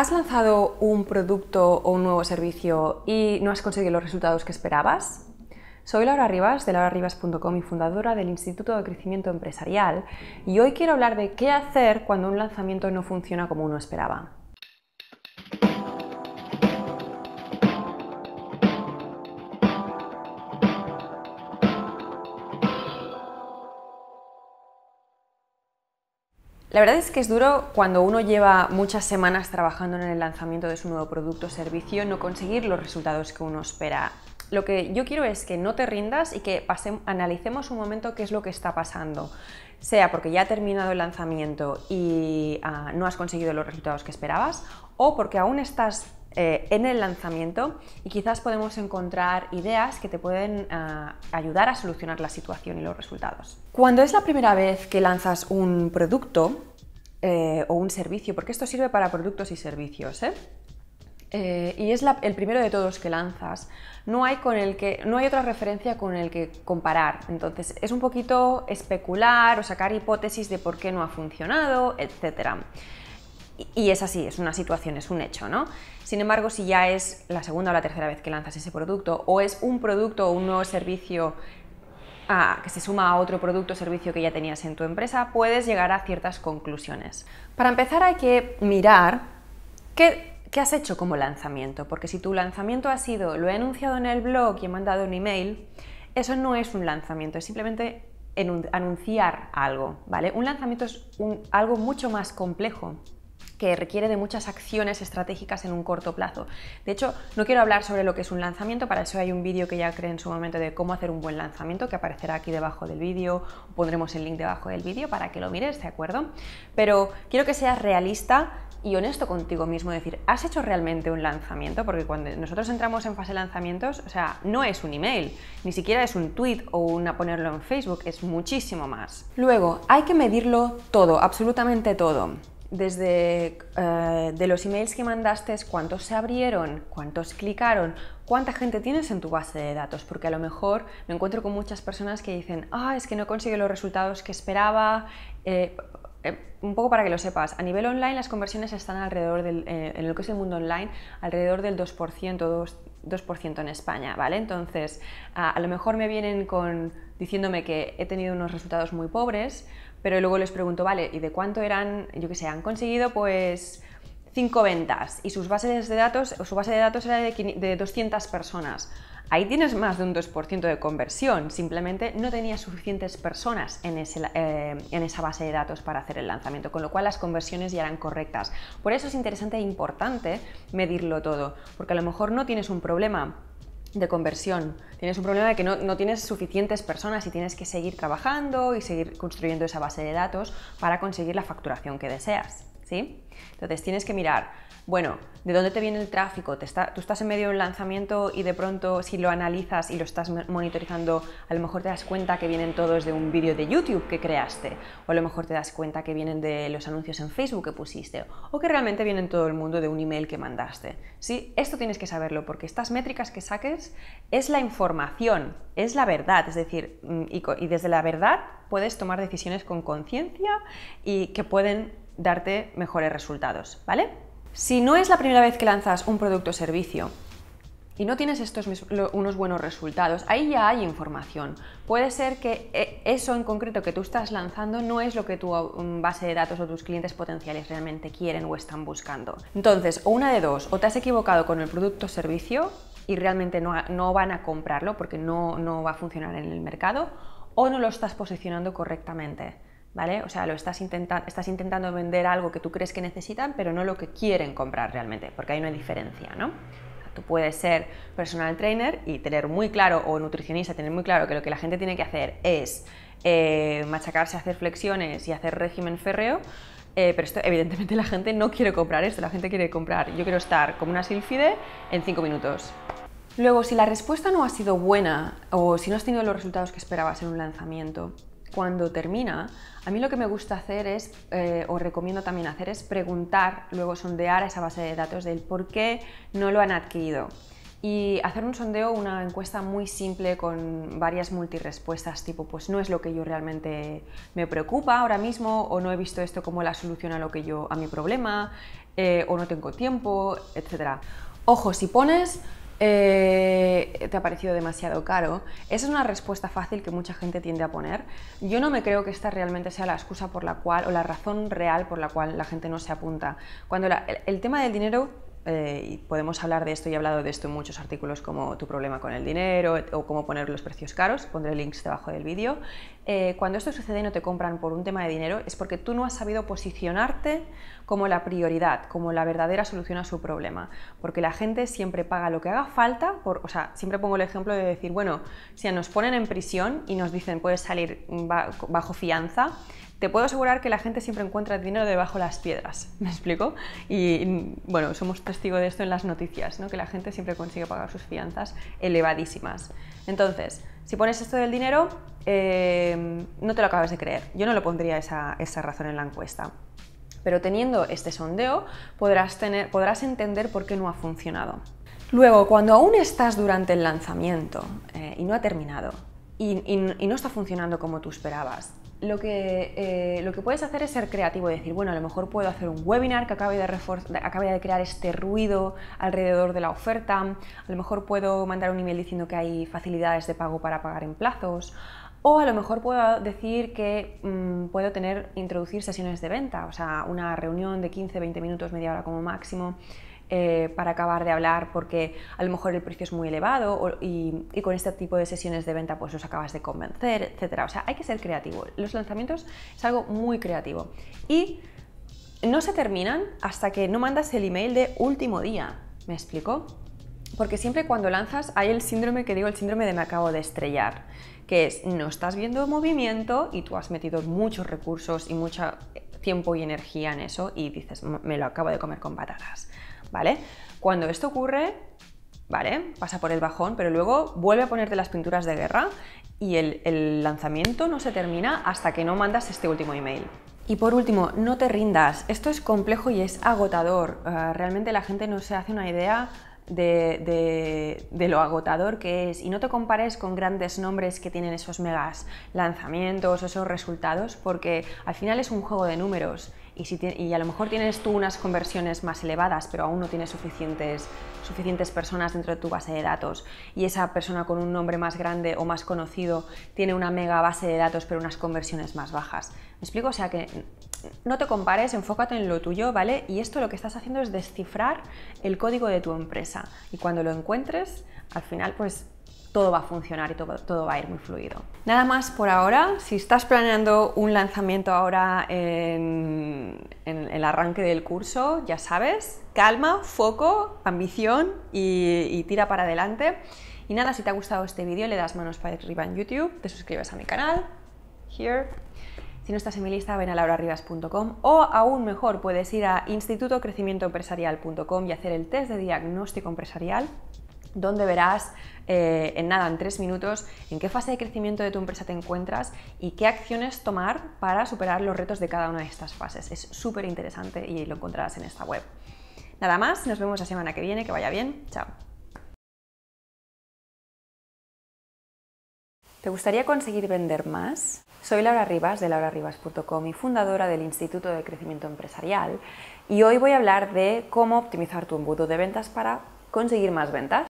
¿Has lanzado un producto o un nuevo servicio y no has conseguido los resultados que esperabas? Soy Laura Rivas de laurarivas.com y fundadora del Instituto de Crecimiento Empresarial y hoy quiero hablar de qué hacer cuando un lanzamiento no funciona como uno esperaba. La verdad es que es duro cuando uno lleva muchas semanas trabajando en el lanzamiento de su nuevo producto o servicio no conseguir los resultados que uno espera. Lo que yo quiero es que no te rindas y que analicemos un momento qué es lo que está pasando. Sea porque ya ha terminado el lanzamiento y ah, no has conseguido los resultados que esperabas, o porque aún estás eh, en el lanzamiento y quizás podemos encontrar ideas que te pueden eh, ayudar a solucionar la situación y los resultados. Cuando es la primera vez que lanzas un producto eh, o un servicio, porque esto sirve para productos y servicios, y es el primero de todos que lanzas. No hay, con el que, no hay otra referencia con el que comparar. Entonces, es un poquito especular o sacar hipótesis de por qué no ha funcionado, etc y es así, es una situación, es un hecho, ¿no? Sin embargo, si ya es la segunda o la tercera vez que lanzas ese producto, o es un producto o un nuevo servicio ah, que se suma a otro producto o servicio que ya tenías en tu empresa, puedes llegar a ciertas conclusiones. Para empezar hay que mirar qué, has hecho como lanzamiento, porque si tu lanzamiento ha sido lo he anunciado en el blog y he mandado un email, eso no es un lanzamiento, es simplemente anunciar algo, ¿vale? Un lanzamiento es algo mucho más complejo que requiere de muchas acciones estratégicas en un corto plazo. De hecho, no quiero hablar sobre lo que es un lanzamiento, para eso hay un vídeo que ya creé en su momento de cómo hacer un buen lanzamiento, que aparecerá aquí debajo del vídeo, pondremos el link debajo del vídeo para que lo mires, ¿de acuerdo? Pero quiero que seas realista y honesto contigo mismo, decir, ¿has hecho realmente un lanzamiento? Porque cuando nosotros entramos en fase de lanzamientos, o sea, no es un email, ni siquiera es un tweet o una ponerlo en Facebook, es muchísimo más. Luego, hay que medirlo todo, absolutamente todo desde eh, de los emails que mandaste, cuántos se abrieron, cuántos clicaron, cuánta gente tienes en tu base de datos, porque a lo mejor me encuentro con muchas personas que dicen, ah, es que no consigo los resultados que esperaba. Eh, eh, un poco para que lo sepas, a nivel online las conversiones están alrededor del, en lo que es el mundo online, alrededor del 2%, 2, en España, ¿vale? Entonces, a, a lo mejor me vienen con diciéndome que he tenido unos resultados muy pobres, pero luego les pregunto, vale, ¿y de cuánto eran, yo qué sé, han conseguido pues cinco ventas y sus bases de datos, su base de datos era de, 200 personas? Ahí tienes más de un 2% de conversión, simplemente no tenía suficientes personas en, eh, en, esa base de datos para hacer el lanzamiento, con lo cual las conversiones ya eran correctas. Por eso es interesante e importante medirlo todo, porque a lo mejor no tienes un problema de conversión. Tienes un problema de que no, no, tienes suficientes personas y tienes que seguir trabajando y seguir construyendo esa base de datos para conseguir la facturación que deseas. ¿sí? Entonces tienes que mirar, bueno, ¿de dónde te viene el tráfico? tú estás en medio de un lanzamiento y de pronto si lo analizas y lo estás monitorizando, a lo mejor te das cuenta que vienen todos de un vídeo de YouTube que creaste, o a lo mejor te das cuenta que vienen de los anuncios en Facebook que pusiste, o que realmente vienen todo el mundo de un email que mandaste. ¿sí? Esto tienes que saberlo porque estas métricas que saques es la información, es la verdad, es decir, mm, y desde la verdad puedes tomar decisiones con conciencia y que pueden darte mejores resultados, ¿vale? Si no es la primera vez que lanzas un producto o servicio y no tienes estos unos buenos resultados, ahí ya hay información. Puede ser que eh, eso en concreto que tú estás lanzando no es lo que tu um, base de datos o tus clientes potenciales realmente quieren o están buscando. Entonces, o una de dos, o te has equivocado con el producto o servicio y realmente no, van a comprarlo porque no va a funcionar en el mercado, o no lo estás posicionando correctamente. ¿vale? O sea, lo estás, intentando vender algo que tú crees que necesitan, pero no lo que quieren comprar realmente, porque hay una diferencia, ¿no? tú puedes ser personal trainer y tener muy claro, o nutricionista, tener muy claro que lo que la gente tiene que hacer es eh, machacarse, hacer flexiones y hacer régimen férreo, eh, pero esto, evidentemente, la gente no quiere comprar esto, la gente quiere comprar. Yo quiero estar como una silfide en 5 minutos. Luego, si la respuesta no ha sido buena o si no has tenido los resultados que esperabas en un lanzamiento, cuando termina, a mí lo que me gusta hacer es, eh, o recomiendo también hacer, es preguntar, luego sondear esa base de datos del por qué no lo han adquirido. Y hacer un sondeo, una encuesta muy simple con varias multirespuestas, tipo, pues no es lo que yo realmente me preocupa ahora mismo, o no he visto esto como la solución a, lo que yo, a mi problema, eh, o no tengo tiempo, etc. Ojo, si pones eh, te ha parecido demasiado caro. Esa es una respuesta fácil que mucha gente tiende a poner. Yo no me creo que esta realmente sea la excusa por la cual, o la razón real por la cual la gente no se apunta. Cuando el tema del dinero eh, y podemos hablar de esto y he hablado de esto en muchos artículos como tu problema con el dinero o cómo poner los precios caros, pondré links debajo del vídeo. Eh, cuando esto sucede y no te compran por un tema de dinero es porque tú no has sabido posicionarte como la prioridad, como la verdadera solución a su problema, porque la gente siempre paga lo que haga falta, o sea, siempre pongo el ejemplo de decir, bueno, si nos ponen en prisión y nos dicen puedes salir bajo fianza, te puedo asegurar que la gente siempre encuentra el dinero debajo de las piedras, ¿me explico? Y bueno, somos testigos de esto en las noticias, ¿no? que la gente siempre consigue pagar sus fianzas elevadísimas. Entonces, si pones esto del dinero, eh, no te lo acabas de creer. Yo no lo pondría esa, razón en la encuesta. Pero teniendo este sondeo, podrás, tener, podrás entender por qué no ha funcionado. Luego, cuando aún estás durante el lanzamiento eh, y no ha terminado, y, no está funcionando como tú esperabas. Eh, lo que, puedes hacer es ser creativo y decir, bueno, a lo mejor puedo hacer un webinar que acabe de, acabe de crear este ruido alrededor de la oferta, a lo mejor puedo mandar un email diciendo que hay facilidades de pago para pagar en plazos, o a lo mejor puedo decir que mm, puedo tener, introducir sesiones de venta, o sea, una reunión de 15, 20 minutos, media hora como máximo, eh, para acabar de hablar porque a lo mejor el precio es muy elevado y, con este tipo de sesiones de venta pues los acabas de convencer, etcétera. O sea, hay que ser creativo. Los lanzamientos es algo muy creativo y no se terminan hasta que no mandas el email de último día. ¿Me explico? Porque siempre cuando lanzas hay el síndrome que digo, el síndrome de me acabo de estrellar, que es no estás viendo movimiento y tú has metido muchos recursos y mucho eh, tiempo y energía en eso y dices, me lo acabo de comer con patatas. ¿vale? Cuando esto ocurre, ¿vale? Pasa por el bajón, pero luego vuelve a ponerte las pinturas de guerra y el, lanzamiento no se termina hasta que no mandas este último email. Y por último, no te rindas. Esto es complejo y es agotador. Eh, realmente la gente no se hace una idea de, lo agotador que es. Y no te compares con grandes nombres que tienen esos megas lanzamientos, esos resultados, porque al final es un juego de números y, a lo mejor tienes tú unas conversiones más elevadas, pero aún no tienes suficientes, suficientes personas dentro de tu base de datos. Y esa persona con un nombre más grande o más conocido tiene una mega base de datos, pero unas conversiones más bajas. ¿Me explico? O sea que no te compares, enfócate en lo tuyo, ¿vale? Y esto lo que estás haciendo es descifrar el código de tu empresa. Y cuando lo encuentres, al final, pues todo va a funcionar y todo, va a ir muy fluido. Nada más por ahora. Si estás planeando un lanzamiento ahora en, el arranque del curso, ya sabes, calma, foco, ambición y, tira para adelante. Y nada, si te ha gustado este vídeo, le das manos para arriba en YouTube, te suscribes a mi canal, here. Si no estás en mi lista, ven a laurarribas.com o aún mejor puedes ir a institutocrecimientoempresarial.com y hacer el test de diagnóstico empresarial donde verás eh, en nada, en tres minutos, en qué fase de crecimiento de tu empresa te encuentras y qué acciones tomar para superar los retos de cada una de estas fases. Es súper interesante y lo encontrarás en esta web. Nada más, nos vemos la semana que viene, que vaya bien, chao. ¿Te gustaría conseguir vender más? Soy Laura Rivas de LauraRivas.com y fundadora del Instituto de Crecimiento Empresarial y hoy voy a hablar de cómo optimizar tu embudo de ventas para conseguir más ventas.